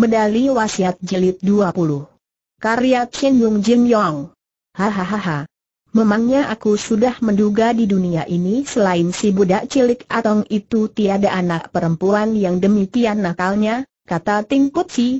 Medali Wasiat Jilid 20 Karya Chen Yung Jin Yong Hahaha Memangnya aku sudah menduga di dunia ini selain si budak cilik Atong itu tiada anak perempuan yang demikian nakalnya, kata Ting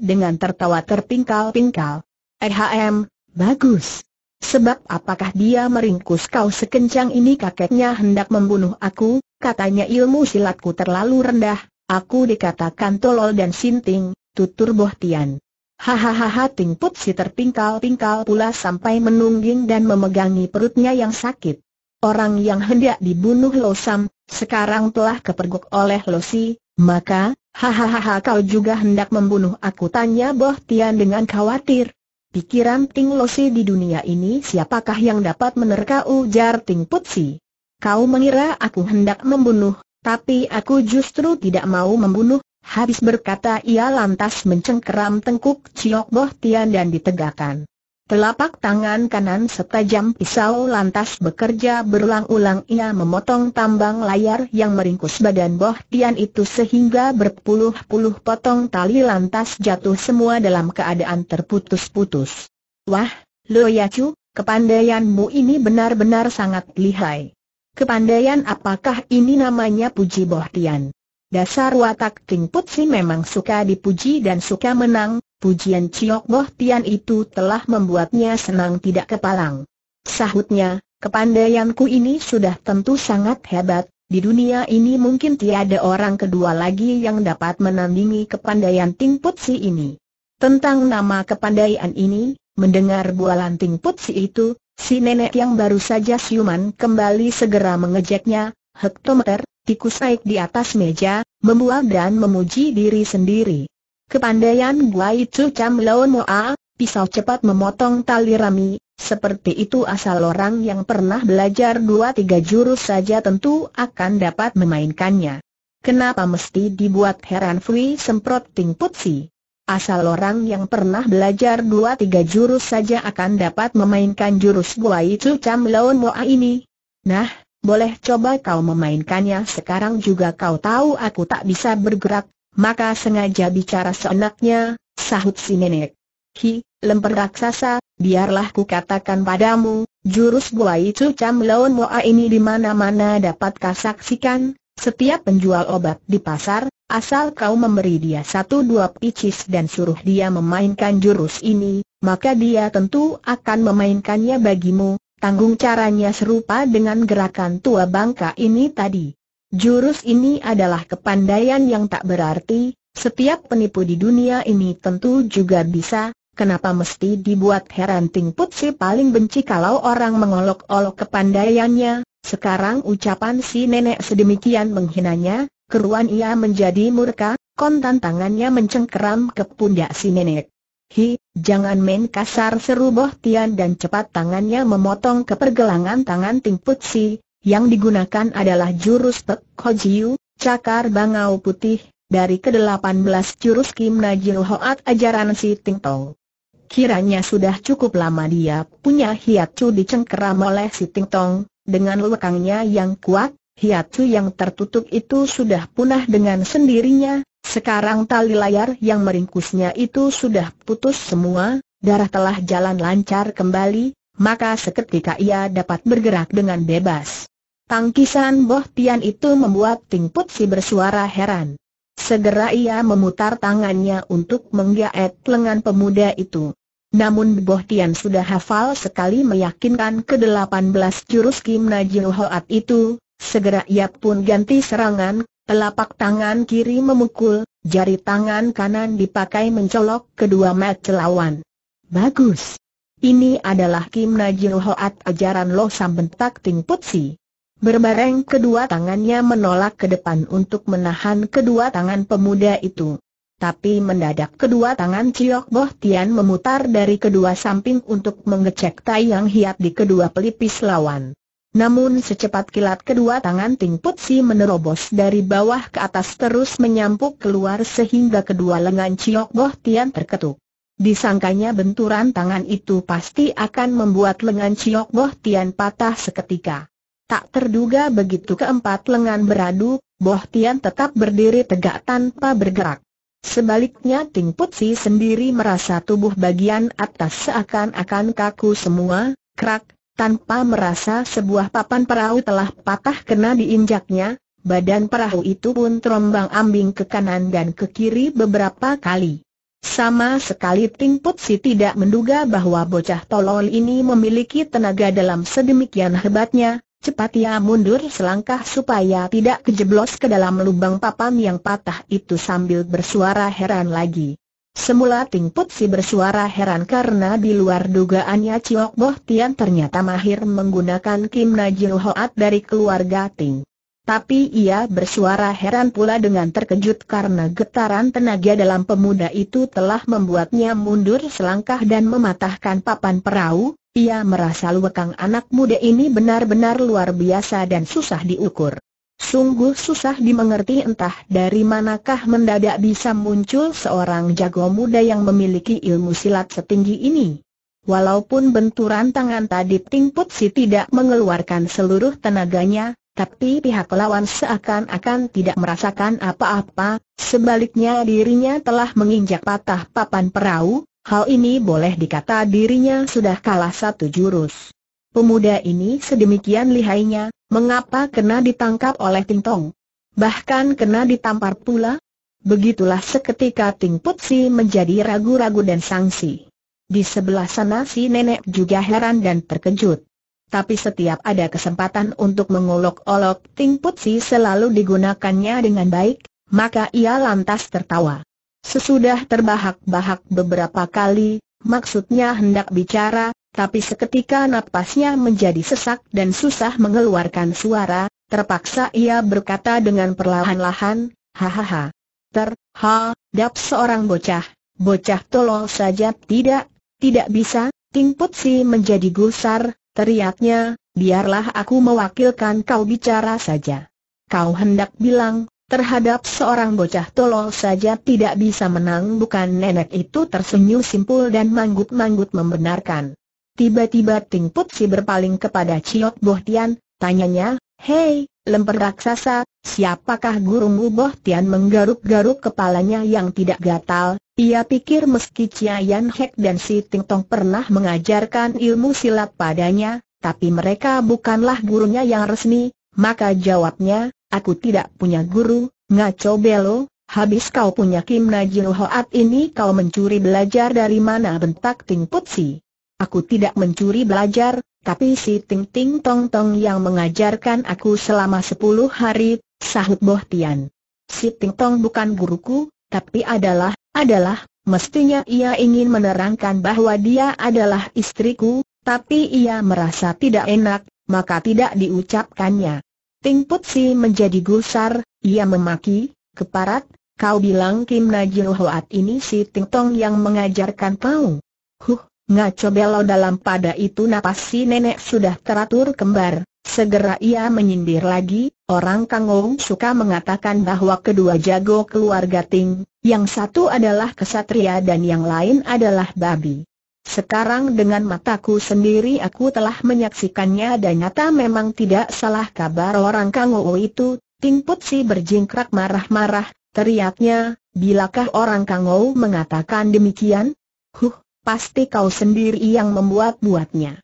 dengan tertawa terpingkal-pingkal. Ehm, bagus. Sebab apakah dia meringkus kau sekencang ini kakeknya hendak membunuh aku, katanya ilmu silatku terlalu rendah, aku dikatakan tolol dan sinting, tutur Bohtian. Hahaha Ting Put si terpingkal-pingkal pula sampai menungging dan memegangi perutnya yang sakit. Orang yang hendak dibunuh Lo Sam, sekarang telah kepergok oleh Lo Si, maka, hahaha kau juga hendak membunuh aku tanya Bohtian dengan khawatir. Pikiran Ting Lo Si di dunia ini siapakah yang dapat menerka ujar Ting Put si? Kau mengira aku hendak membunuh, tapi aku justru tidak mau membunuh, Habis berkata ia lantas mencengkeram tengkuk Ciok Boh Tian dan ditegakkan. Telapak tangan kanan setajam pisau lantas bekerja berulang-ulang ia memotong tambang layar yang meringkus badan Boh Tian itu sehingga berpuluh-puluh potong tali lantas jatuh semua dalam keadaan terputus-putus. Wah, Lo Yacu, kepandaianmu ini benar-benar sangat lihai. Kepandaian apakah ini namanya puji Boh Tian? Dasar watak King Put Si memang suka dipuji dan suka menang, pujian ciok Boh Tian itu telah membuatnya senang tidak kepalang. Sahutnya, kepandaianku ini sudah tentu sangat hebat, di dunia ini mungkin tiada orang kedua lagi yang dapat menandingi kepandaian King Put Si ini. Tentang nama kepandaian ini, mendengar bualan King Put Si itu, si nenek yang baru saja siuman kembali segera mengejeknya, hektometer, tikus naik di atas meja, membual dan memuji diri sendiri. Kepandaian Guai Chu Cham Lon Moa, pisau cepat memotong tali rami, seperti itu asal orang yang pernah belajar dua tiga jurus saja tentu akan dapat memainkannya. Kenapa mesti dibuat heran Fui semprot Ting Putsi? Asal orang yang pernah belajar dua tiga jurus saja akan dapat memainkan jurus Guai Chu Cham Lon Moa ini. Nah, boleh coba kau memainkannya sekarang juga kau tahu aku tak bisa bergerak, maka sengaja bicara seenaknya, sahut si nenek. Hi, lempar raksasa, biarlah ku katakan padamu, jurus buai itu cam lawan moa ini di mana-mana dapat saksikan. setiap penjual obat di pasar, asal kau memberi dia satu dua picis dan suruh dia memainkan jurus ini, maka dia tentu akan memainkannya bagimu, Tanggung caranya serupa dengan gerakan tua bangka ini tadi. Jurus ini adalah kepandaian yang tak berarti, setiap penipu di dunia ini tentu juga bisa, kenapa mesti dibuat heran Ting Putsi paling benci kalau orang mengolok-olok kepandaiannya, sekarang ucapan si nenek sedemikian menghinanya, keruan ia menjadi murka, kontan tangannya mencengkeram ke pundak si nenek. Hi, jangan main kasar seru Boh Tian dan cepat tangannya memotong ke pergelangan tangan Ting Put Si, yang digunakan adalah jurus Pek Ho Jiu, cakar bangau putih, dari ke-18 jurus Kim Najil Hoat ajaran si Ting Tong. Kiranya sudah cukup lama dia punya hiat cu dicengkeram oleh si Ting Tong, dengan lekangnya yang kuat, hiat cu yang tertutup itu sudah punah dengan sendirinya, sekarang tali layar yang meringkusnya itu sudah putus semua, darah telah jalan lancar kembali, maka seketika ia dapat bergerak dengan bebas. Tangkisan Boh Tian itu membuat Ting Put Si bersuara heran. Segera ia memutar tangannya untuk menggaet lengan pemuda itu. Namun Boh Tian sudah hafal sekali meyakinkan ke-18 jurus Kim Najil Hoat itu, segera ia pun ganti serangan, Telapak tangan kiri memukul, jari tangan kanan dipakai mencolok kedua mata lawan. Bagus. Ini adalah Kim Najil Hoat ajaran Lo Sam bentak Ting si. Berbareng kedua tangannya menolak ke depan untuk menahan kedua tangan pemuda itu. Tapi mendadak kedua tangan Ciok Boh Tian memutar dari kedua samping untuk mengecek tayang Hiat di kedua pelipis lawan. Namun secepat kilat kedua tangan Ting Putsi menerobos dari bawah ke atas terus menyampuk keluar sehingga kedua lengan Ciok Boh Tian terketuk. Disangkanya benturan tangan itu pasti akan membuat lengan Ciok Boh Tian patah seketika. Tak terduga begitu keempat lengan beradu, Boh Tian tetap berdiri tegak tanpa bergerak. Sebaliknya Ting Putsi sendiri merasa tubuh bagian atas seakan-akan kaku semua, krak, tanpa merasa sebuah papan perahu telah patah kena diinjaknya, badan perahu itu pun terombang ambing ke kanan dan ke kiri beberapa kali. Sama sekali Ting Putsi tidak menduga bahwa bocah tolol ini memiliki tenaga dalam sedemikian hebatnya, cepat ia mundur selangkah supaya tidak kejeblos ke dalam lubang papan yang patah itu sambil bersuara heran lagi. Semula Ting Put Si bersuara heran karena di luar dugaannya Ciok Boh Tian ternyata mahir menggunakan Kim Najil Hoat dari keluarga Ting. Tapi ia bersuara heran pula dengan terkejut karena getaran tenaga dalam pemuda itu telah membuatnya mundur selangkah dan mematahkan papan perahu, ia merasa luwekang anak muda ini benar-benar luar biasa dan susah diukur. Sungguh susah dimengerti entah dari manakah mendadak bisa muncul seorang jago muda yang memiliki ilmu silat setinggi ini. Walaupun benturan tangan tadi Tingput Si tidak mengeluarkan seluruh tenaganya, tapi pihak lawan seakan-akan tidak merasakan apa-apa, sebaliknya dirinya telah menginjak patah papan perahu, hal ini boleh dikata dirinya sudah kalah satu jurus. Pemuda ini sedemikian lihainya, mengapa kena ditangkap oleh Ting Tong? Bahkan kena ditampar pula? Begitulah seketika Ting Putsi menjadi ragu-ragu dan sangsi. Di sebelah sana si nenek juga heran dan terkejut. Tapi setiap ada kesempatan untuk mengolok-olok Ting Putsi selalu digunakannya dengan baik, maka ia lantas tertawa. Sesudah terbahak-bahak beberapa kali, maksudnya hendak bicara, tapi seketika napasnya menjadi sesak dan susah mengeluarkan suara, terpaksa ia berkata dengan perlahan-lahan, hahaha. Terhadap seorang bocah, bocah tolol saja tidak, tidak bisa, Ting Putsi menjadi gusar, teriaknya, biarlah aku mewakilkan kau bicara saja. Kau hendak bilang, terhadap seorang bocah tolol saja tidak bisa menang bukan nenek itu tersenyum simpul dan manggut-manggut membenarkan. Tiba-tiba Ting Putsi berpaling kepada Boh Tian, tanyanya, Hei, lemper raksasa, siapakah gurumu Tian menggaruk-garuk kepalanya yang tidak gatal? Ia pikir meski Chia Yan Hek dan si Ting Tong pernah mengajarkan ilmu silat padanya, tapi mereka bukanlah gurunya yang resmi, maka jawabnya, aku tidak punya guru, ngaco belo, Habis kau punya Kim Najil Hoat ini kau mencuri belajar dari mana bentak Ting Putsi. Aku tidak mencuri belajar, tapi si Ting Ting Tong Tong yang mengajarkan aku selama sepuluh hari, sahut Boh Tian. Si Ting Tong bukan guruku, tapi adalah, adalah, mestinya ia ingin menerangkan bahwa dia adalah istriku, tapi ia merasa tidak enak, maka tidak diucapkannya. Ting Put Si menjadi gusar, ia memaki, keparat, kau bilang Kim Najil Hoat ini si Ting Tong yang mengajarkan kau. Huh, Ngaco Belo dalam pada itu napas si nenek sudah teratur kembar, segera ia menyindir lagi, orang Kangou suka mengatakan bahwa kedua jago keluarga Ting, yang satu adalah kesatria dan yang lain adalah babi. Sekarang dengan mataku sendiri aku telah menyaksikannya dan nyata memang tidak salah kabar orang Kangou itu, Ting si berjingkrak marah-marah, teriaknya, bilakah orang Kangou mengatakan demikian? Huh, pasti kau sendiri yang membuat-buatnya.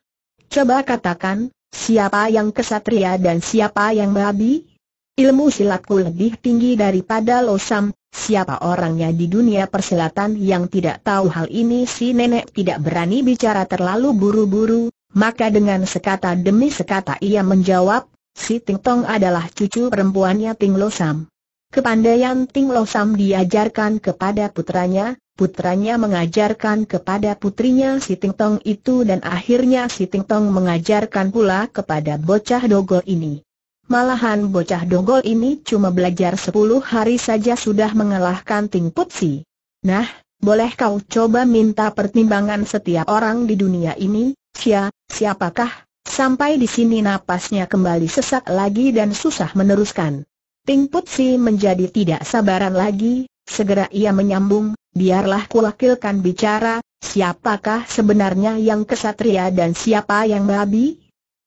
Coba katakan, siapa yang kesatria dan siapa yang babi? Ilmu silatku lebih tinggi daripada Losam, siapa orangnya di dunia persilatan yang tidak tahu hal ini si nenek tidak berani bicara terlalu buru-buru, maka dengan sekata demi sekata ia menjawab, si Ting Tong adalah cucu perempuannya Ting Losam. Kepandaian Ting Losam diajarkan kepada putranya, putranya mengajarkan kepada putrinya si Ting Tong itu dan akhirnya si Ting Tong mengajarkan pula kepada bocah dogol ini. Malahan bocah dogol ini cuma belajar sepuluh hari saja sudah mengalahkan Ting Putsi. Nah, boleh kau coba minta pertimbangan setiap orang di dunia ini, Sia, siapakah? Sampai di sini napasnya kembali sesak lagi dan susah meneruskan. Ting Putsi menjadi tidak sabaran lagi, segera ia menyambung, biarlah kulakilkan bicara, siapakah sebenarnya yang kesatria dan siapa yang babi?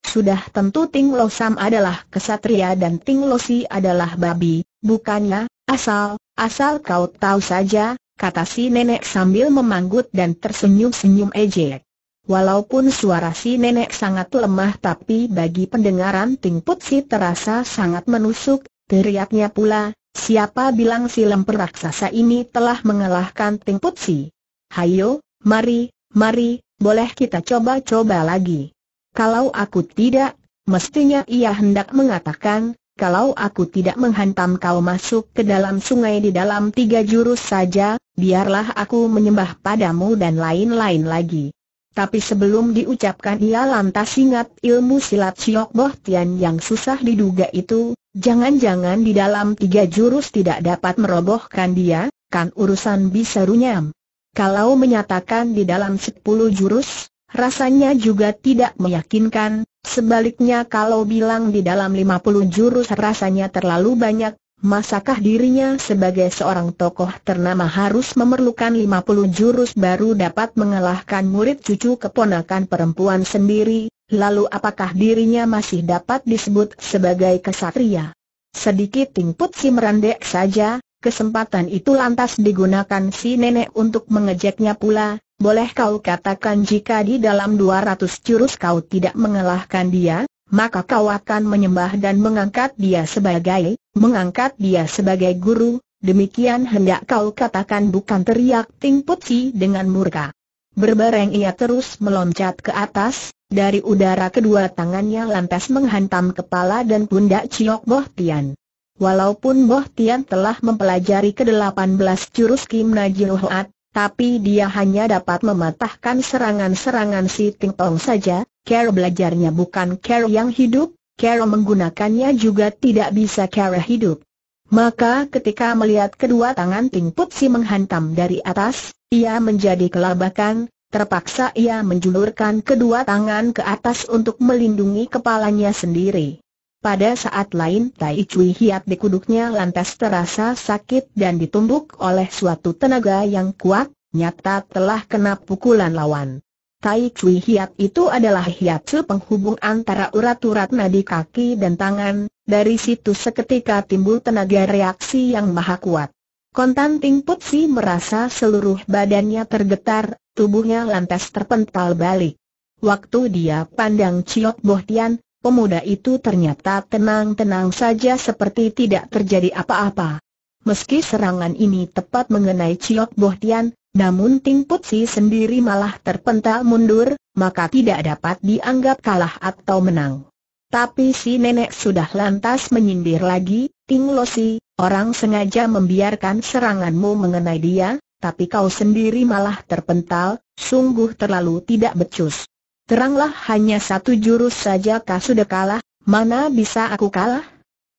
Sudah tentu Ting Lo Sam adalah kesatria dan Ting Lo Si adalah babi, bukannya, asal, asal kau tahu saja, kata si nenek sambil memanggut dan tersenyum-senyum ejek. Walaupun suara si nenek sangat lemah tapi bagi pendengaran Ting si terasa sangat menusuk, teriaknya pula, Siapa bilang si lemper raksasa ini telah mengalahkan Ting Putsi? Hayo, mari, mari, boleh kita coba-coba lagi. Kalau aku tidak, mestinya ia hendak mengatakan, kalau aku tidak menghantam kau masuk ke dalam sungai di dalam tiga jurus saja, biarlah aku menyembah padamu dan lain-lain lagi. Tapi sebelum diucapkan ia lantas ingat ilmu silat Siok Boh Tian yang susah diduga itu, jangan-jangan di dalam tiga jurus tidak dapat merobohkan dia, kan urusan bisa runyam. Kalau menyatakan di dalam sepuluh jurus, rasanya juga tidak meyakinkan, sebaliknya kalau bilang di dalam lima puluh jurus rasanya terlalu banyak, Masakah dirinya sebagai seorang tokoh ternama harus memerlukan 50 jurus baru dapat mengalahkan murid cucu keponakan perempuan sendiri, lalu apakah dirinya masih dapat disebut sebagai kesatria? Sedikit tingput si merandek saja, kesempatan itu lantas digunakan si nenek untuk mengejeknya pula, boleh kau katakan jika di dalam 200 jurus kau tidak mengalahkan dia, maka kau akan menyembah dan mengangkat dia sebagai Mengangkat dia sebagai guru, demikian hendak kau katakan bukan teriak Ting Putsi dengan murka. Berbareng ia terus meloncat ke atas, dari udara kedua tangannya lantas menghantam kepala dan pundak Ciok Boh Tian. Walaupun Boh Tian telah mempelajari ke-18 jurus Kim Najil Hoat, tapi dia hanya dapat mematahkan serangan-serangan si Ting Tong saja, care belajarnya bukan care yang hidup, Kera menggunakannya juga tidak bisa kera hidup. Maka ketika melihat kedua tangan Ting Put Si menghantam dari atas, ia menjadi kelabakan, terpaksa ia menjulurkan kedua tangan ke atas untuk melindungi kepalanya sendiri. Pada saat lain Tai Cui Hiap di kuduknya lantas terasa sakit dan ditumbuk oleh suatu tenaga yang kuat, nyata telah kena pukulan lawan. Tai Cui Hiat itu adalah hiatsu penghubung antara urat-urat nadi kaki dan tangan, dari situ seketika timbul tenaga reaksi yang maha kuat. Kontan Konstantin Putsi merasa seluruh badannya tergetar, tubuhnya lantas terpental balik. Waktu dia pandang Chiok Bohtian, pemuda itu ternyata tenang-tenang saja seperti tidak terjadi apa-apa. Meski serangan ini tepat mengenai Ciok Boh Tian, namun Ting Putsi sendiri malah terpental mundur, maka tidak dapat dianggap kalah atau menang. Tapi si nenek sudah lantas menyindir lagi, Ting Losi, orang sengaja membiarkan seranganmu mengenai dia, tapi kau sendiri malah terpental, sungguh terlalu tidak becus. Teranglah hanya satu jurus saja kau sudah kalah, mana bisa aku kalah?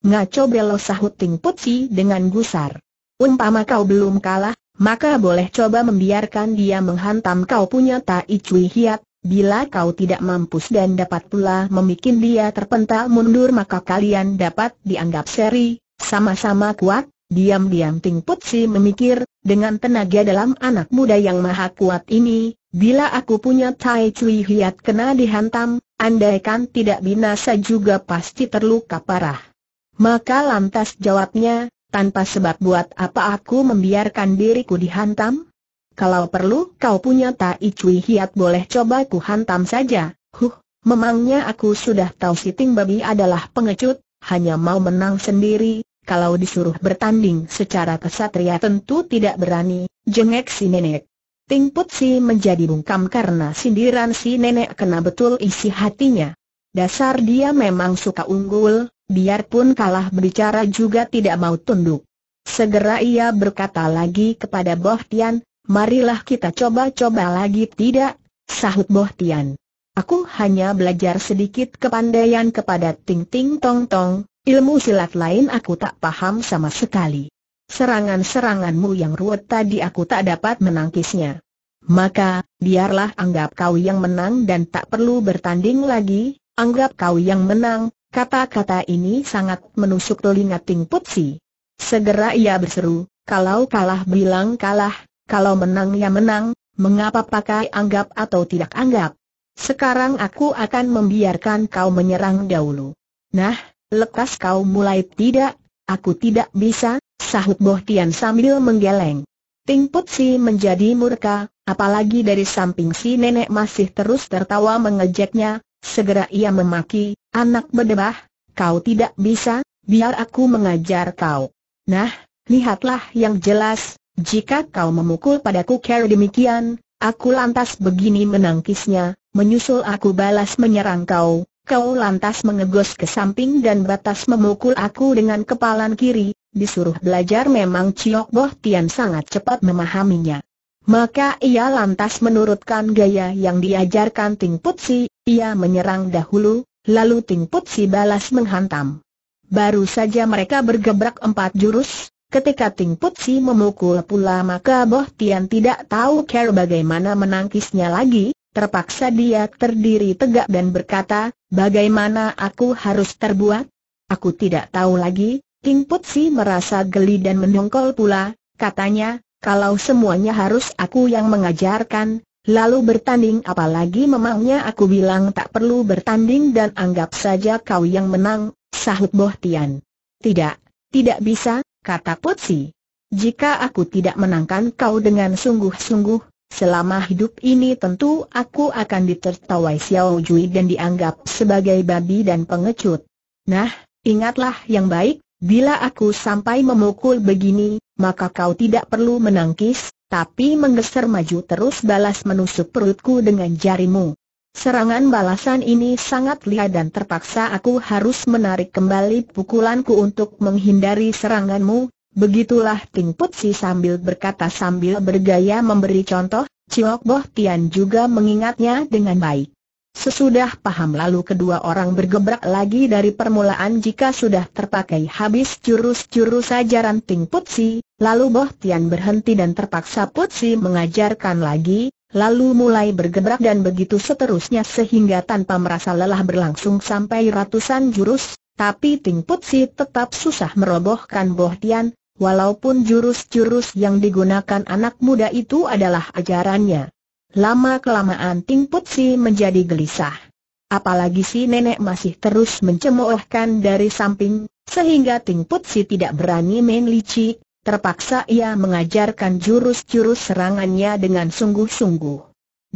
Ngaco belo sahut Ting Putsi dengan gusar. Umpama kau belum kalah, maka boleh coba membiarkan dia menghantam kau punya Tai Cui Hiat, bila kau tidak mampus dan dapat pula memikin dia terpental mundur maka kalian dapat dianggap seri, sama-sama kuat, diam-diam Ting Putsi memikir, dengan tenaga dalam anak muda yang maha kuat ini, bila aku punya Tai Cui Hiat kena dihantam, andaikan tidak binasa juga pasti terluka parah. Maka lantas jawabnya, tanpa sebab buat apa aku membiarkan diriku dihantam? Kalau perlu kau punya tai cui hiat boleh coba ku hantam saja, huh, memangnya aku sudah tahu si Ting Babi adalah pengecut, hanya mau menang sendiri, kalau disuruh bertanding secara kesatria tentu tidak berani, jengek si nenek. Ting Putsi menjadi bungkam karena sindiran si nenek kena betul isi hatinya. Dasar dia memang suka unggul, biarpun kalah berbicara juga tidak mau tunduk. Segera ia berkata lagi kepada Boh Tian, marilah kita coba-coba lagi tidak, sahut Boh Tian. Aku hanya belajar sedikit kepandaian kepada Ting Ting Tong Tong, ilmu silat lain aku tak paham sama sekali. Serangan-seranganmu yang ruwet tadi aku tak dapat menangkisnya. Maka, biarlah anggap kau yang menang dan tak perlu bertanding lagi, anggap kau yang menang, kata-kata ini sangat menusuk telinga Ting Putsi. Segera ia berseru, kalau kalah bilang kalah, kalau menang ya menang, mengapa pakai anggap atau tidak anggap? Sekarang aku akan membiarkan kau menyerang dahulu. Nah, lekas kau mulai tidak, aku tidak bisa, sahut Boh Tian sambil menggeleng. Ting Putsi menjadi murka, apalagi dari samping si nenek masih terus tertawa mengejeknya, Segera ia memaki, anak berdebah, kau tidak bisa, biar aku mengajar kau. Nah, lihatlah yang jelas, jika kau memukul padaku kera demikian, aku lantas begini menangkisnya, menyusul aku balas menyerang kau, kau lantas mengegos ke samping dan batas memukul aku dengan kepalan kiri, disuruh belajar memang Ciok Boh Tian sangat cepat memahaminya. Maka ia lantas menurutkan gaya yang diajarkan Ting Putsi, ia menyerang dahulu, lalu Ting Putsi balas menghantam. Baru saja mereka bergebrak empat jurus, ketika Ting Putsi memukul pula maka Boh Tian tidak tahu care bagaimana menangkisnya lagi, terpaksa dia terdiri tegak dan berkata, bagaimana aku harus terbuat? Aku tidak tahu lagi, Ting Putsi merasa geli dan mendongkol pula, katanya, kalau semuanya harus aku yang mengajarkan, lalu bertanding apalagi memangnya aku bilang tak perlu bertanding dan anggap saja kau yang menang, sahut Boh Tian. Tidak, tidak bisa, kata Potsi. Jika aku tidak menangkan kau dengan sungguh-sungguh, Selama hidup ini tentu aku akan ditertawai Xiao Jui dan dianggap sebagai babi dan pengecut. Nah, ingatlah yang baik, bila aku sampai memukul begini, maka kau tidak perlu menangkis, tapi menggeser maju terus balas menusuk perutku dengan jarimu. Serangan balasan ini sangat lihat dan terpaksa aku harus menarik kembali pukulanku untuk menghindari seranganmu. Begitulah Ting Putsi sambil berkata sambil bergaya memberi contoh, Ciok Boh Tian juga mengingatnya dengan baik. Sesudah paham lalu kedua orang bergebrak lagi dari permulaan jika sudah terpakai habis jurus-jurus ajaran Ting Putsi, lalu Boh Tian berhenti dan terpaksa Putsi mengajarkan lagi, lalu mulai bergebrak dan begitu seterusnya sehingga tanpa merasa lelah berlangsung sampai ratusan jurus, tapi Ting Putsi tetap susah merobohkan Boh Tian, walaupun jurus-jurus yang digunakan anak muda itu adalah ajarannya. Lama-kelamaan Ting Putsi menjadi gelisah. Apalagi si nenek masih terus mencemoohkan dari samping, sehingga Ting Putsi tidak berani main licik, terpaksa ia mengajarkan jurus-jurus serangannya dengan sungguh-sungguh.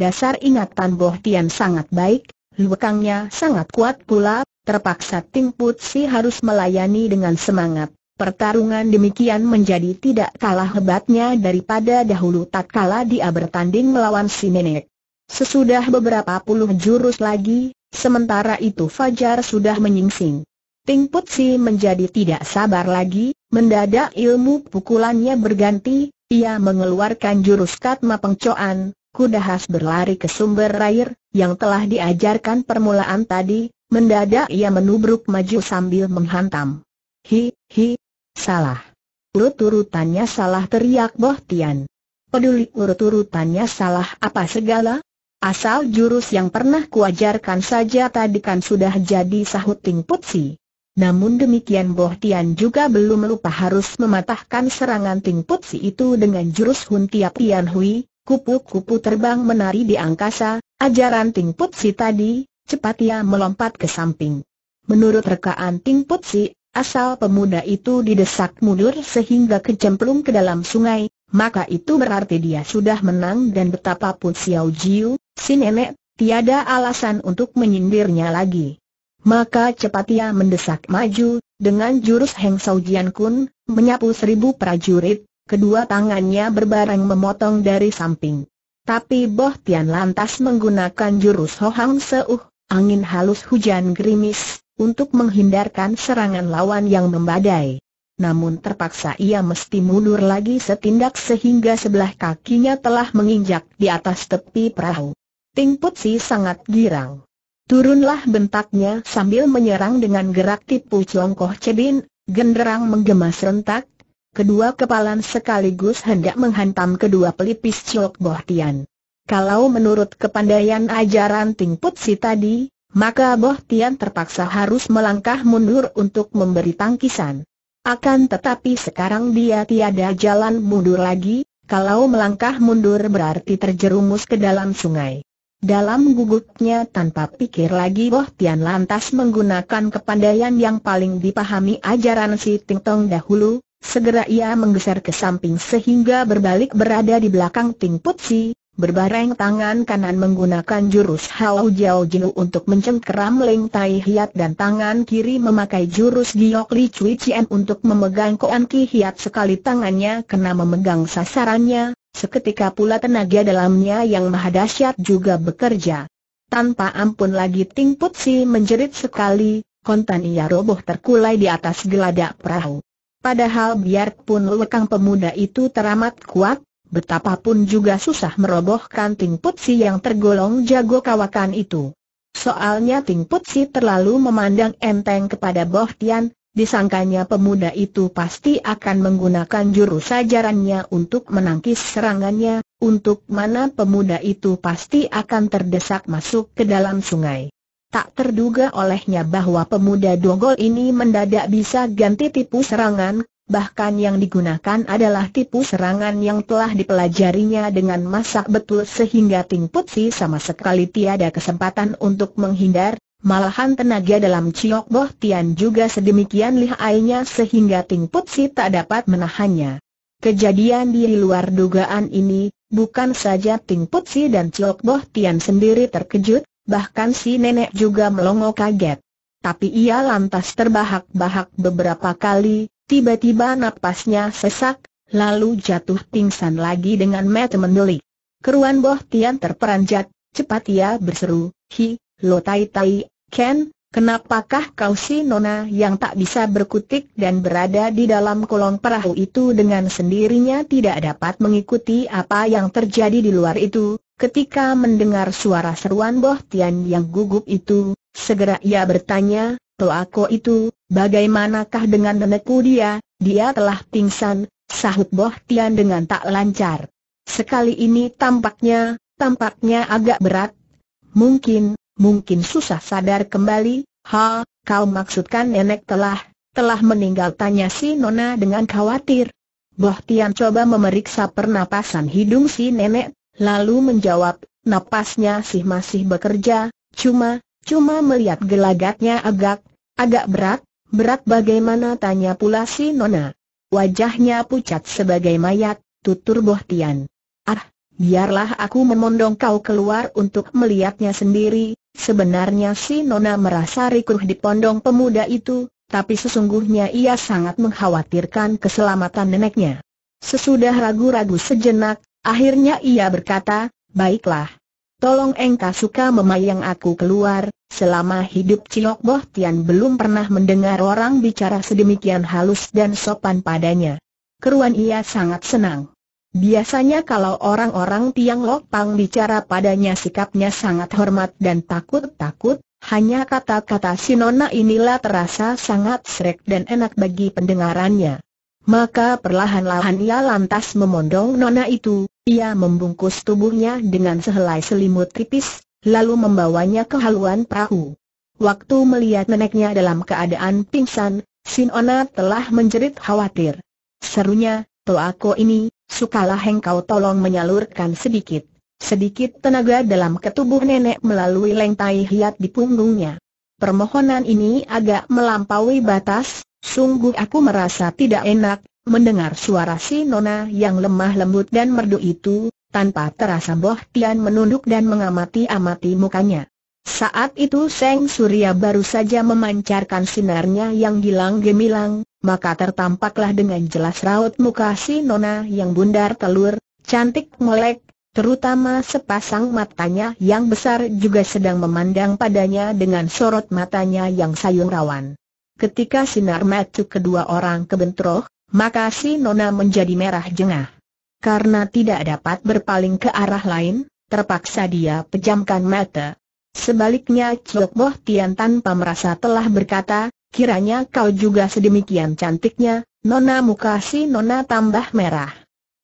Dasar ingatan Boh Tian sangat baik, lukangnya sangat kuat pula, terpaksa Ting Putsi harus melayani dengan semangat. Pertarungan demikian menjadi tidak kalah hebatnya daripada dahulu tatkala dia bertanding melawan si nenek. Sesudah beberapa puluh jurus lagi, sementara itu Fajar sudah menyingsing. Ting Putsi menjadi tidak sabar lagi, mendadak ilmu pukulannya berganti, ia mengeluarkan jurus Katma Pengcoan, Kudahas berlari ke sumber air, yang telah diajarkan permulaan tadi, mendadak ia menubruk maju sambil menghantam. Hi, hi, Salah. Urut-urutannya salah teriak Tian. Peduli urut-urutannya salah apa segala? Asal jurus yang pernah kuajarkan saja tadi kan sudah jadi sahut Ting Putsi. Namun demikian Tian juga belum lupa harus mematahkan serangan Ting Putsi itu dengan jurus Hun Tia Pian Hui, kupu-kupu terbang menari di angkasa, ajaran Ting Putsi tadi, cepat ia melompat ke samping. Menurut rekaan Ting Putsi, Asal pemuda itu didesak mundur sehingga kecemplung ke dalam sungai, maka itu berarti dia sudah menang dan betapapun Xiao Jiu, si nenek, tiada alasan untuk menyindirnya lagi. Maka cepat ia mendesak maju, dengan jurus Heng Sao Jian Kun, menyapu seribu prajurit, kedua tangannya berbareng memotong dari samping. Tapi Boh Tian lantas menggunakan jurus Ho Hang Seuh, angin halus hujan gerimis, untuk menghindarkan serangan lawan yang membadai. Namun terpaksa ia mesti mundur lagi setindak sehingga sebelah kakinya telah menginjak di atas tepi perahu. Ting Putsi sangat girang. Turunlah bentaknya sambil menyerang dengan gerak tipu congkoh cebin, genderang menggema serentak, kedua kepalan sekaligus hendak menghantam kedua pelipis Ciok Bohtian. Kalau menurut kepandaian ajaran Ting Putsi tadi, maka Boh Tian terpaksa harus melangkah mundur untuk memberi tangkisan. Akan tetapi sekarang dia tiada jalan mundur lagi, kalau melangkah mundur berarti terjerumus ke dalam sungai. Dalam gugupnya tanpa pikir lagi Boh Tian lantas menggunakan kepandaian yang paling dipahami ajaran si Ting Tong dahulu, segera ia menggeser ke samping sehingga berbalik berada di belakang Ting Putsi, Berbareng tangan kanan menggunakan jurus Hao Jiao Jiu untuk mencengkeram Leng Tai Hiat dan tangan kiri memakai jurus Giok Li Cui Cien untuk memegang Koan Ki Hiat sekali tangannya kena memegang sasarannya, seketika pula tenaga dalamnya yang maha dahsyat juga bekerja. Tanpa ampun lagi Ting Put Si menjerit sekali, kontan ia roboh terkulai di atas geladak perahu. Padahal biarpun lekang pemuda itu teramat kuat, betapapun juga susah merobohkan Ting Putsi yang tergolong jago kawakan itu. Soalnya Ting Putsi terlalu memandang enteng kepada Boh Tian, disangkanya pemuda itu pasti akan menggunakan jurus sajarannya untuk menangkis serangannya, untuk mana pemuda itu pasti akan terdesak masuk ke dalam sungai. Tak terduga olehnya bahwa pemuda dogol ini mendadak bisa ganti tipu serangan, bahkan yang digunakan adalah tipu serangan yang telah dipelajarinya dengan masak betul sehingga Ting Putsi sama sekali tiada kesempatan untuk menghindar, malahan tenaga dalam Ciok Boh Tian juga sedemikian lihainya sehingga Ting Putsi tak dapat menahannya. Kejadian di luar dugaan ini, bukan saja Ting Putsi dan Ciok Boh Tian sendiri terkejut, bahkan si nenek juga melongo kaget. Tapi ia lantas terbahak-bahak beberapa kali, Tiba-tiba napasnya sesak, lalu jatuh pingsan lagi dengan mata mendelik. Keruan Boh Tian terperanjat, cepat ia berseru, Hi, Lo Tai Tai, Ken, kenapakah kau si Nona yang tak bisa berkutik dan berada di dalam kolong perahu itu dengan sendirinya tidak dapat mengikuti apa yang terjadi di luar itu? Ketika mendengar suara seruan Boh Tian yang gugup itu, Segera ia bertanya, Toako itu, bagaimanakah dengan nenekku dia, dia telah pingsan, sahut Boh Tian dengan tak lancar. Sekali ini tampaknya, tampaknya agak berat. Mungkin, mungkin susah sadar kembali, ha, kau maksudkan nenek telah, telah meninggal tanya si Nona dengan khawatir. Boh Tian coba memeriksa pernapasan hidung si nenek, lalu menjawab, napasnya sih masih bekerja, cuma, Cuma melihat gelagatnya agak, agak berat, berat bagaimana tanya pula si Nona. Wajahnya pucat sebagai mayat, tutur Bohtian. Ah, biarlah aku memondong kau keluar untuk melihatnya sendiri, sebenarnya si Nona merasa rikuh di pondong pemuda itu, tapi sesungguhnya ia sangat mengkhawatirkan keselamatan neneknya. Sesudah ragu-ragu sejenak, akhirnya ia berkata, baiklah, tolong engkau suka memayang aku keluar, selama hidup Cilok Boh Tian belum pernah mendengar orang bicara sedemikian halus dan sopan padanya. Keruan ia sangat senang. Biasanya kalau orang-orang Tiang Lok Pang bicara padanya sikapnya sangat hormat dan takut-takut, hanya kata-kata si Nona inilah terasa sangat srek dan enak bagi pendengarannya. Maka perlahan-lahan ia lantas memondong nona itu, ia membungkus tubuhnya dengan sehelai selimut tipis, lalu membawanya ke haluan perahu. Waktu melihat neneknya dalam keadaan pingsan, Sinona telah menjerit khawatir. Serunya, Toako ini, sukalah engkau tolong menyalurkan sedikit, sedikit tenaga dalam ketubuh nenek melalui lengtai hiat di punggungnya. Permohonan ini agak melampaui batas, sungguh aku merasa tidak enak, Mendengar suara si Nona yang lemah lembut dan merdu itu, tanpa terasa Boh Tian menunduk dan mengamati-amati mukanya. Saat itu Seng Surya baru saja memancarkan sinarnya yang gilang gemilang, maka tertampaklah dengan jelas raut muka si Nona yang bundar telur, cantik melek, terutama sepasang matanya yang besar juga sedang memandang padanya dengan sorot matanya yang sayung rawan. Ketika sinar matu kedua orang kebentroh, maka si Nona menjadi merah jengah. Karena tidak dapat berpaling ke arah lain, terpaksa dia pejamkan mata. Sebaliknya Chiok Boh Tian tanpa merasa telah berkata, kiranya kau juga sedemikian cantiknya, Nona muka si Nona tambah merah.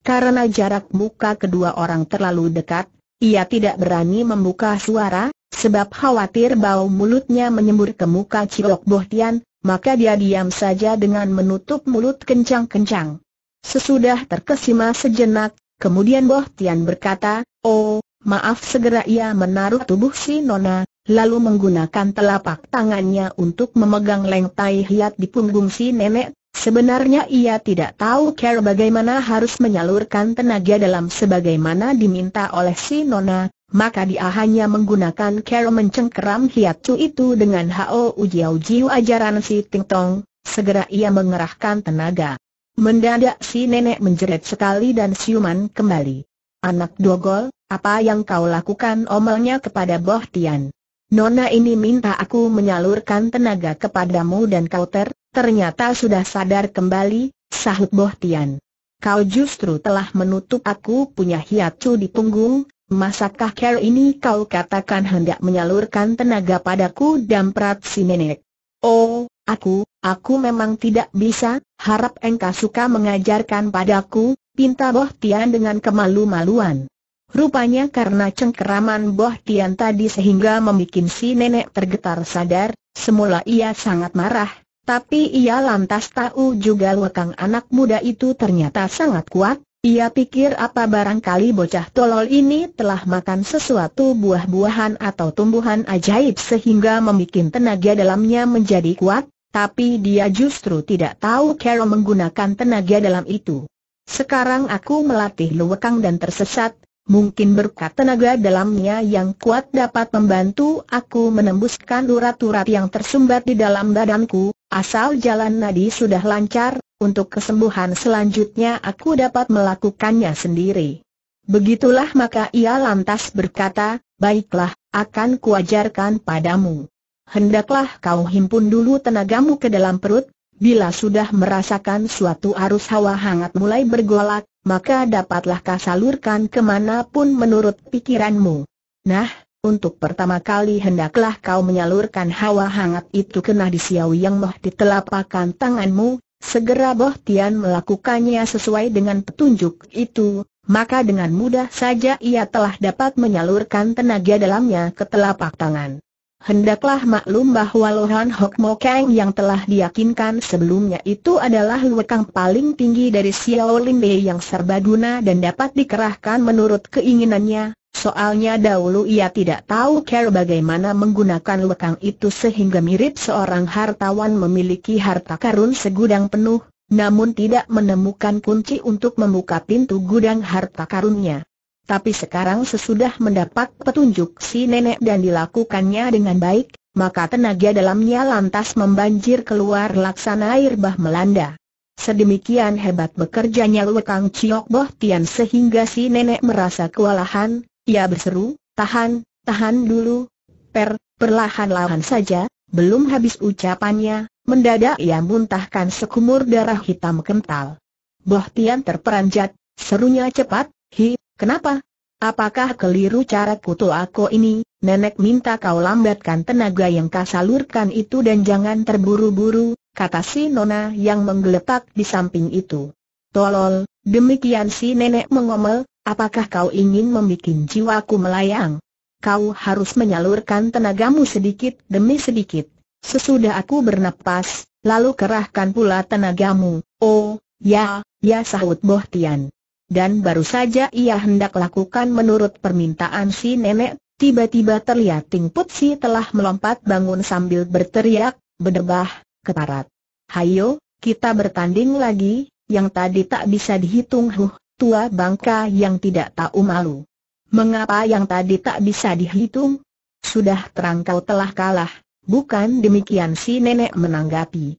Karena jarak muka kedua orang terlalu dekat, ia tidak berani membuka suara, sebab khawatir bau mulutnya menyembur ke muka Chiok Boh Tian, maka dia diam saja dengan menutup mulut kencang-kencang. Sesudah terkesima sejenak, kemudian Boh Tian berkata, Oh, maaf segera ia menaruh tubuh si Nona, lalu menggunakan telapak tangannya untuk memegang Tai hiat di punggung si nenek. Sebenarnya ia tidak tahu cara bagaimana harus menyalurkan tenaga dalam sebagaimana diminta oleh si Nona, maka dia hanya menggunakan cara mencengkeram hiat cu itu dengan hao ujiao jiu ajaran si Ting Tong, segera ia mengerahkan tenaga. Mendadak si nenek menjerit sekali dan siuman kembali. Anak dogol, apa yang kau lakukan omelnya kepada Boh Tian? Nona ini minta aku menyalurkan tenaga kepadamu dan kau ter, ternyata sudah sadar kembali, sahut Boh Tian. Kau justru telah menutup aku punya hiacu di punggung, Masakah kau ini kau katakan hendak menyalurkan tenaga padaku dan perat si nenek? Oh, aku, aku memang tidak bisa, harap engkau suka mengajarkan padaku, pinta Boh Tian dengan kemalu-maluan. Rupanya karena cengkeraman Boh Tian tadi sehingga membuat si nenek tergetar sadar, semula ia sangat marah, tapi ia lantas tahu juga lekang anak muda itu ternyata sangat kuat, ia pikir apa barangkali bocah tolol ini telah makan sesuatu buah-buahan atau tumbuhan ajaib sehingga membuat tenaga dalamnya menjadi kuat, tapi dia justru tidak tahu cara menggunakan tenaga dalam itu. Sekarang aku melatih luwekang dan tersesat, mungkin berkat tenaga dalamnya yang kuat dapat membantu aku menembuskan urat-urat yang tersumbat di dalam badanku, asal jalan nadi sudah lancar, untuk kesembuhan selanjutnya aku dapat melakukannya sendiri. Begitulah maka ia lantas berkata, baiklah, akan kuajarkan padamu. Hendaklah kau himpun dulu tenagamu ke dalam perut, bila sudah merasakan suatu arus hawa hangat mulai bergolak, maka dapatlah kau salurkan kemanapun menurut pikiranmu. Nah, untuk pertama kali hendaklah kau menyalurkan hawa hangat itu ke Nadi Siawi yang mah di telapakan tanganmu, Segera Boh Tian melakukannya sesuai dengan petunjuk itu, maka dengan mudah saja ia telah dapat menyalurkan tenaga dalamnya ke telapak tangan. Hendaklah maklum bahwa Lohan Hok Mo Kang yang telah diyakinkan sebelumnya itu adalah lekang paling tinggi dari Xiao Lin Bei yang guna dan dapat dikerahkan menurut keinginannya, Soalnya dahulu ia tidak tahu care bagaimana menggunakan lekang itu sehingga mirip seorang hartawan memiliki harta karun segudang penuh, namun tidak menemukan kunci untuk membuka pintu gudang harta karunnya. Tapi sekarang sesudah mendapat petunjuk si nenek dan dilakukannya dengan baik, maka tenaga dalamnya lantas membanjir keluar laksana air bah melanda. Sedemikian hebat bekerjanya Lekang ciok Boh Tian sehingga si nenek merasa kewalahan, ia berseru, tahan, tahan dulu. Per, perlahan-lahan saja, belum habis ucapannya, mendadak ia muntahkan sekumur darah hitam kental. Boh Tian terperanjat, serunya cepat, hi, kenapa? Apakah keliru cara kutu aku ini, nenek minta kau lambatkan tenaga yang kau salurkan itu dan jangan terburu-buru, kata si Nona yang menggeletak di samping itu. Tolol, demikian si nenek mengomel, Apakah kau ingin membuat jiwaku melayang? Kau harus menyalurkan tenagamu sedikit demi sedikit. Sesudah aku bernapas, lalu kerahkan pula tenagamu. Oh, ya, ya sahut Bohtian. Dan baru saja ia hendak lakukan menurut permintaan si nenek, tiba-tiba terlihat Ting Putsi telah melompat bangun sambil berteriak, berdebah, keparat. Hayo, kita bertanding lagi, yang tadi tak bisa dihitung huh tua bangka yang tidak tahu malu. Mengapa yang tadi tak bisa dihitung? Sudah terang kau telah kalah, bukan demikian si nenek menanggapi.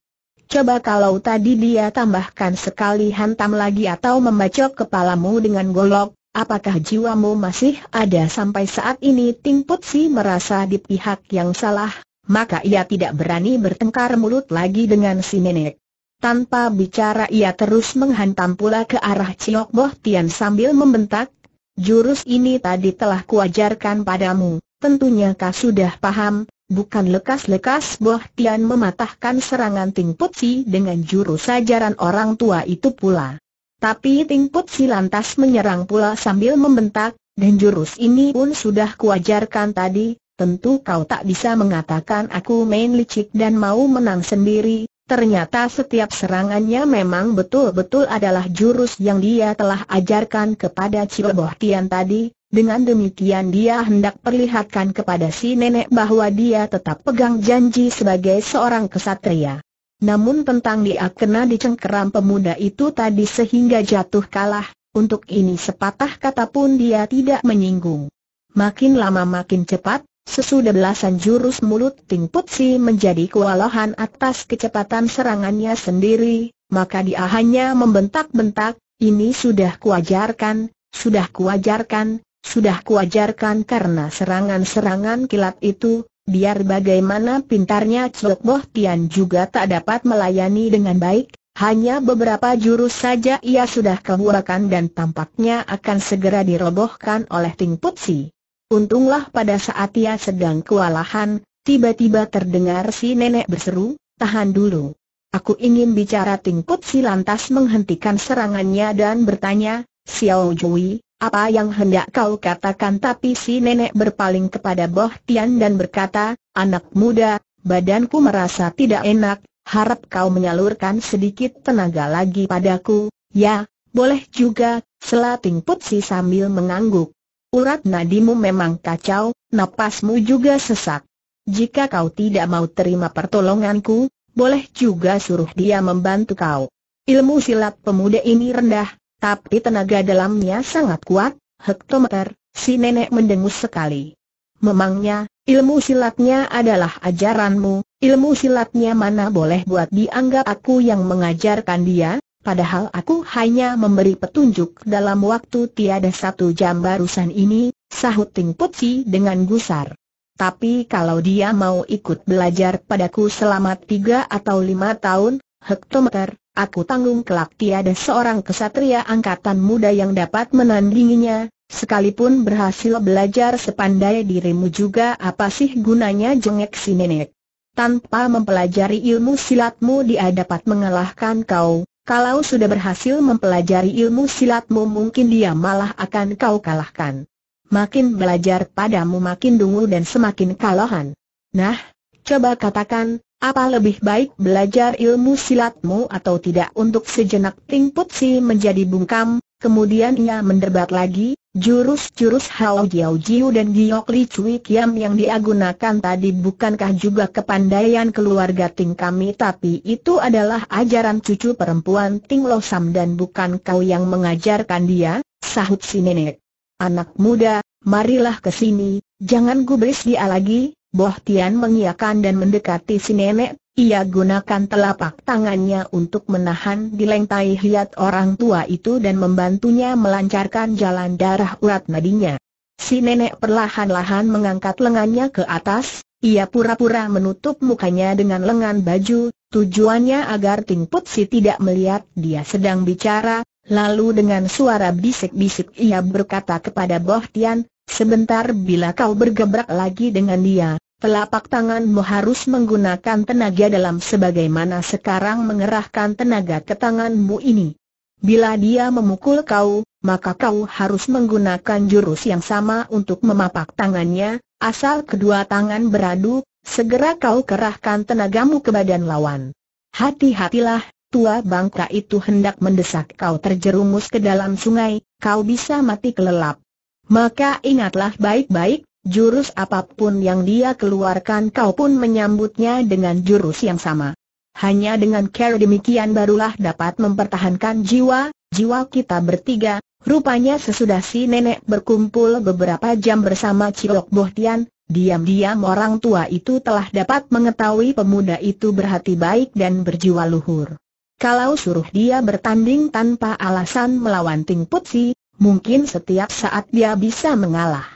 Coba kalau tadi dia tambahkan sekali hantam lagi atau membacok kepalamu dengan golok, apakah jiwamu masih ada sampai saat ini? Ting si merasa di pihak yang salah, maka ia tidak berani bertengkar mulut lagi dengan si nenek. Tanpa bicara ia terus menghantam pula ke arah Ciok Boh Tian sambil membentak, Jurus ini tadi telah kuajarkan padamu, tentunya kau sudah paham, bukan lekas-lekas Boh Tian mematahkan serangan Ting Put Si dengan jurus ajaran orang tua itu pula. Tapi Ting Put Si lantas menyerang pula sambil membentak, dan jurus ini pun sudah kuajarkan tadi, tentu kau tak bisa mengatakan aku main licik dan mau menang sendiri, Ternyata setiap serangannya memang betul-betul adalah jurus yang dia telah ajarkan kepada Ciboh Tian tadi, dengan demikian dia hendak perlihatkan kepada si nenek bahwa dia tetap pegang janji sebagai seorang kesatria. Namun tentang dia kena dicengkeram pemuda itu tadi sehingga jatuh kalah, untuk ini sepatah kata pun dia tidak menyinggung. Makin lama makin cepat, Sesudah belasan jurus mulut Ting Putsi menjadi kewalahan atas kecepatan serangannya sendiri, maka dia hanya membentak-bentak, ini sudah kuajarkan, sudah kuajarkan, sudah kuajarkan karena serangan-serangan kilat itu, biar bagaimana pintarnya Chok Boh Tian juga tak dapat melayani dengan baik, hanya beberapa jurus saja ia sudah keluarkan dan tampaknya akan segera dirobohkan oleh Ting Putsi. Untunglah pada saat ia sedang kewalahan, tiba-tiba terdengar si nenek berseru, tahan dulu. Aku ingin bicara Tingput si lantas menghentikan serangannya dan bertanya, Xiao Jui, apa yang hendak kau katakan tapi si nenek berpaling kepada Boh Tian dan berkata, anak muda, badanku merasa tidak enak, harap kau menyalurkan sedikit tenaga lagi padaku, ya, boleh juga, Selating Putsi sambil mengangguk. Urat nadimu memang kacau, napasmu juga sesak. Jika kau tidak mau terima pertolonganku, boleh juga suruh dia membantu kau. Ilmu silat pemuda ini rendah, tapi tenaga dalamnya sangat kuat, hektometer, si nenek mendengus sekali. Memangnya, ilmu silatnya adalah ajaranmu, ilmu silatnya mana boleh buat dianggap aku yang mengajarkan dia, Padahal aku hanya memberi petunjuk dalam waktu tiada satu jam barusan ini, sahut Ting Putsi dengan gusar. Tapi kalau dia mau ikut belajar padaku selama tiga atau lima tahun, hektometer, aku tanggung kelak tiada seorang kesatria angkatan muda yang dapat menandinginya, sekalipun berhasil belajar sepandai dirimu juga apa sih gunanya jengek si nenek. Tanpa mempelajari ilmu silatmu dia dapat mengalahkan kau, kalau sudah berhasil mempelajari ilmu silatmu mungkin dia malah akan kau kalahkan. Makin belajar padamu makin dungu dan semakin kalahan. Nah, coba katakan, apa lebih baik belajar ilmu silatmu atau tidak untuk sejenak Ting Putsi menjadi bungkam, kemudian ia mendebat lagi, Jurus-jurus Hao Jiao Jiu dan Giok Li Cui Kiam yang diagunakan tadi bukankah juga kepandaian keluarga Ting kami tapi itu adalah ajaran cucu perempuan Ting Lo Sam dan bukan kau yang mengajarkan dia, sahut si nenek. Anak muda, marilah ke sini, jangan gubris dia lagi, Boh Tian mengiakan dan mendekati si nenek, ia gunakan telapak tangannya untuk menahan di lengtai hiat orang tua itu dan membantunya melancarkan jalan darah urat nadinya. Si nenek perlahan-lahan mengangkat lengannya ke atas, ia pura-pura menutup mukanya dengan lengan baju, tujuannya agar Ting Put Si tidak melihat dia sedang bicara, lalu dengan suara bisik-bisik ia berkata kepada Boh Tian, sebentar bila kau bergebrak lagi dengan dia, Telapak tanganmu harus menggunakan tenaga dalam sebagaimana sekarang mengerahkan tenaga ke tanganmu ini. Bila dia memukul kau, maka kau harus menggunakan jurus yang sama untuk memapak tangannya, asal kedua tangan beradu, segera kau kerahkan tenagamu ke badan lawan. Hati-hatilah, tua bangka itu hendak mendesak kau terjerumus ke dalam sungai, kau bisa mati kelelap. Maka ingatlah baik-baik, Jurus apapun yang dia keluarkan kau pun menyambutnya dengan jurus yang sama. Hanya dengan care demikian barulah dapat mempertahankan jiwa, jiwa kita bertiga. Rupanya sesudah si nenek berkumpul beberapa jam bersama Cilok Bohtian, diam-diam orang tua itu telah dapat mengetahui pemuda itu berhati baik dan berjiwa luhur. Kalau suruh dia bertanding tanpa alasan melawan Ting Putsi, mungkin setiap saat dia bisa mengalah.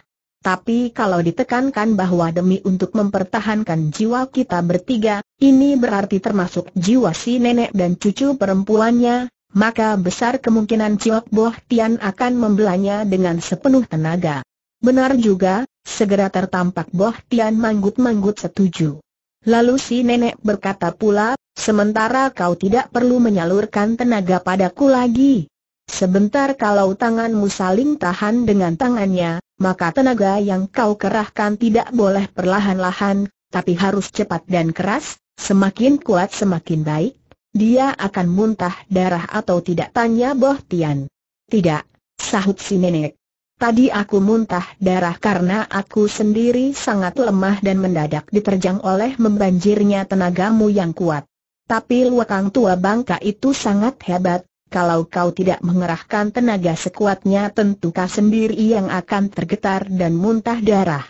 Tapi kalau ditekankan bahwa demi untuk mempertahankan jiwa kita bertiga, ini berarti termasuk jiwa si nenek dan cucu perempuannya, maka besar kemungkinan Ciok Boh Tian akan membelanya dengan sepenuh tenaga. Benar juga, segera tertampak Boh Tian manggut-manggut setuju. Lalu si nenek berkata pula, sementara kau tidak perlu menyalurkan tenaga padaku lagi. Sebentar kalau tanganmu saling tahan dengan tangannya, maka tenaga yang kau kerahkan tidak boleh perlahan-lahan, tapi harus cepat dan keras, semakin kuat semakin baik, dia akan muntah darah atau tidak tanya Boh Tian. Tidak, sahut si nenek. Tadi aku muntah darah karena aku sendiri sangat lemah dan mendadak diterjang oleh membanjirnya tenagamu yang kuat. Tapi luakang tua bangka itu sangat hebat, kalau kau tidak mengerahkan tenaga sekuatnya tentu kau sendiri yang akan tergetar dan muntah darah.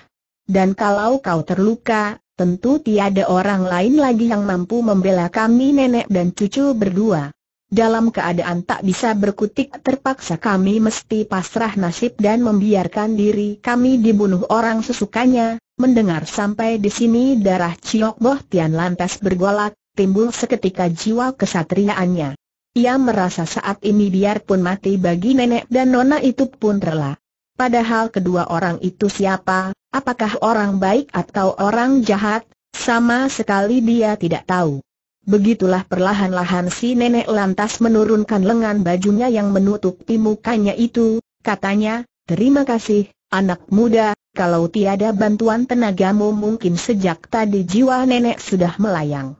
Dan kalau kau terluka, tentu tiada orang lain lagi yang mampu membela kami nenek dan cucu berdua. Dalam keadaan tak bisa berkutik terpaksa kami mesti pasrah nasib dan membiarkan diri kami dibunuh orang sesukanya. Mendengar sampai di sini darah Ciok Boh Tian lantas bergolak, timbul seketika jiwa kesatriaannya. Ia merasa saat ini biarpun mati bagi nenek dan nona itu pun rela. Padahal kedua orang itu siapa, apakah orang baik atau orang jahat, sama sekali dia tidak tahu. Begitulah perlahan-lahan si nenek lantas menurunkan lengan bajunya yang menutupi mukanya itu, katanya, terima kasih, anak muda, kalau tiada bantuan tenagamu mungkin sejak tadi jiwa nenek sudah melayang.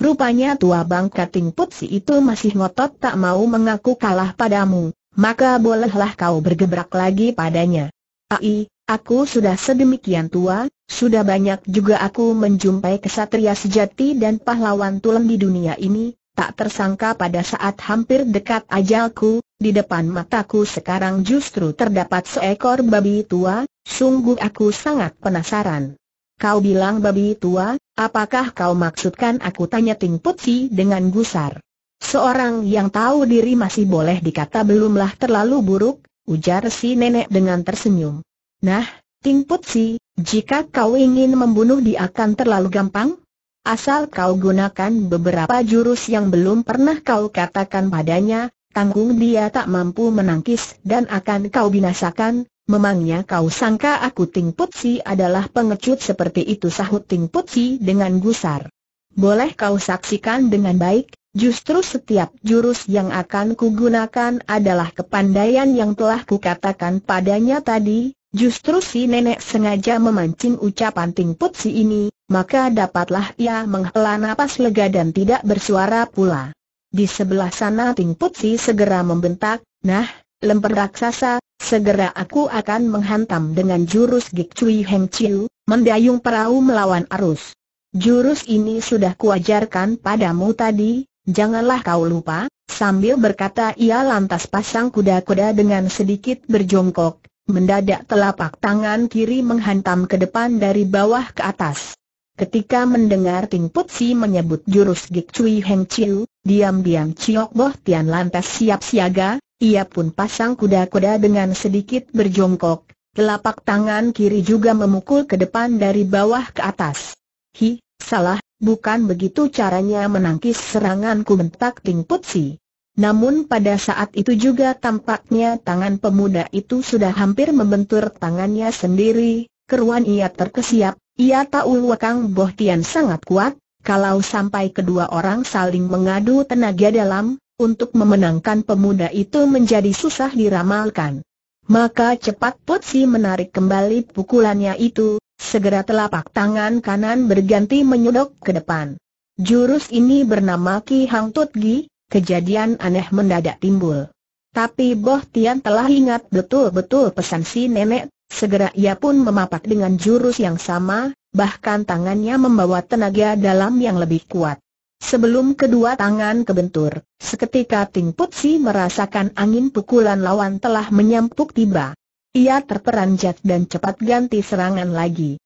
Rupanya tua bangka si itu masih ngotot tak mau mengaku kalah padamu, maka bolehlah kau bergebrak lagi padanya. Ai, aku sudah sedemikian tua, sudah banyak juga aku menjumpai kesatria sejati dan pahlawan tulang di dunia ini, tak tersangka pada saat hampir dekat ajalku, di depan mataku sekarang justru terdapat seekor babi tua, sungguh aku sangat penasaran. Kau bilang babi tua, Apakah kau maksudkan aku tanya Ting Putsi dengan gusar? Seorang yang tahu diri masih boleh dikata belumlah terlalu buruk, ujar si nenek dengan tersenyum. Nah, Ting Putsi, jika kau ingin membunuh dia akan terlalu gampang? Asal kau gunakan beberapa jurus yang belum pernah kau katakan padanya, tanggung dia tak mampu menangkis dan akan kau binasakan, Memangnya kau sangka aku Ting Putsi adalah pengecut seperti itu sahut Ting Putsi dengan gusar. Boleh kau saksikan dengan baik, justru setiap jurus yang akan kugunakan adalah kepandaian yang telah kukatakan padanya tadi, Justru si nenek sengaja memancing ucapan Ting Putsi ini, maka dapatlah ia menghela napas lega dan tidak bersuara pula. Di sebelah sana Ting Putsi segera membentak, Nah, lemper raksasa, Segera aku akan menghantam dengan jurus Gik Cui Heng Chiu, mendayung perahu melawan arus. Jurus ini sudah kuajarkan padamu tadi, janganlah kau lupa, sambil berkata ia lantas pasang kuda-kuda dengan sedikit berjongkok, mendadak telapak tangan kiri menghantam ke depan dari bawah ke atas. Ketika mendengar Ting Put Si menyebut jurus Gik Cui Heng Chiu, diam-diam Chiok Boh Tian lantas siap siaga, ia pun pasang kuda-kuda dengan sedikit berjongkok, telapak tangan kiri juga memukul ke depan dari bawah ke atas. Hi, salah, bukan begitu caranya menangkis seranganku bentak Ting Putsi. Namun pada saat itu juga tampaknya tangan pemuda itu sudah hampir membentur tangannya sendiri, keruan ia terkesiap, ia tahu Wakang Boh Tian sangat kuat, kalau sampai kedua orang saling mengadu tenaga dalam, untuk memenangkan pemuda itu menjadi susah diramalkan. Maka cepat Potsi menarik kembali pukulannya itu, segera telapak tangan kanan berganti menyodok ke depan. Jurus ini bernama Ki Hang Tut Gi, kejadian aneh mendadak timbul. Tapi Boh Tian telah ingat betul-betul pesan si nenek, segera ia pun memapak dengan jurus yang sama, bahkan tangannya membawa tenaga dalam yang lebih kuat. Sebelum kedua tangan kebentur, Seketika Ting Putsi merasakan angin pukulan lawan telah menyampuk tiba. Ia terperanjat dan cepat ganti serangan lagi.